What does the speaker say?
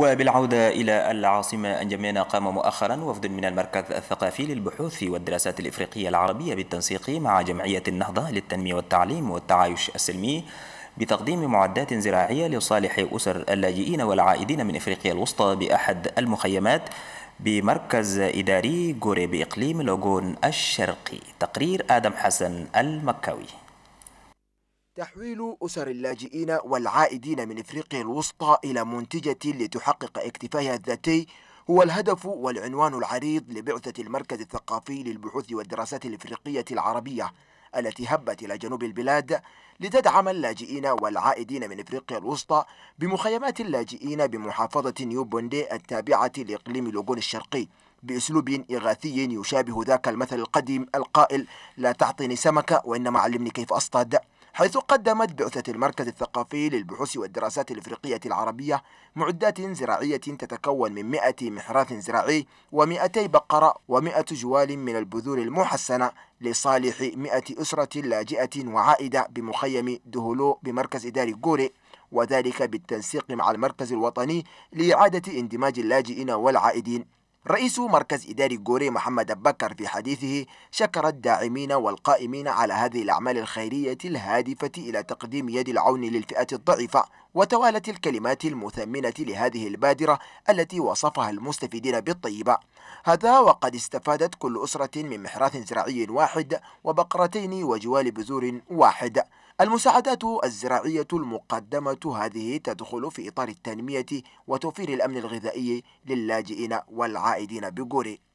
وبالعودة إلى العاصمة أنجمينا قام مؤخرا وفد من المركز الثقافي للبحوث والدراسات الإفريقية العربية بالتنسيق مع جمعية النهضة للتنمية والتعليم والتعايش السلمي بتقديم معدات زراعية لصالح أسر اللاجئين والعائدين من إفريقيا الوسطى بأحد المخيمات بمركز إداري جوري بإقليم لوغون الشرقي تقرير آدم حسن المكاوي تحويل أسر اللاجئين والعائدين من إفريقيا الوسطى إلى منتجة لتحقق اكتفائها الذاتي هو الهدف والعنوان العريض لبعثة المركز الثقافي للبحوث والدراسات الإفريقية العربية التي هبت إلى جنوب البلاد لتدعم اللاجئين والعائدين من إفريقيا الوسطى بمخيمات اللاجئين بمحافظة نيوبوندي التابعة لإقليم لوغون الشرقي بأسلوب إغاثي يشابه ذاك المثل القديم القائل لا تعطني سمكة وإنما علمني كيف أصطاد حيث قدمت بعثة المركز الثقافي للبحوث والدراسات الإفريقية العربية معدات زراعية تتكون من 100 محراث زراعي و200 بقرة و100 جوال من البذور المحسنة لصالح 100 أسرة لاجئة وعائدة بمخيم دهلو بمركز إداري غوري وذلك بالتنسيق مع المركز الوطني لإعادة اندماج اللاجئين والعائدين رئيس مركز إداري غوري محمد بكر في حديثه شكر الداعمين والقائمين على هذه الأعمال الخيرية الهادفة إلى تقديم يد العون للفئات الضعيفة وتوالت الكلمات المثمنة لهذه البادرة التي وصفها المستفيدين بالطيبة هذا وقد استفادت كل أسرة من محراث زراعي واحد وبقرتين وجوال بذور واحد المساعدات الزراعية المقدمة هذه تدخل في إطار التنمية وتوفير الأمن الغذائي للاجئين والعائدين بغوري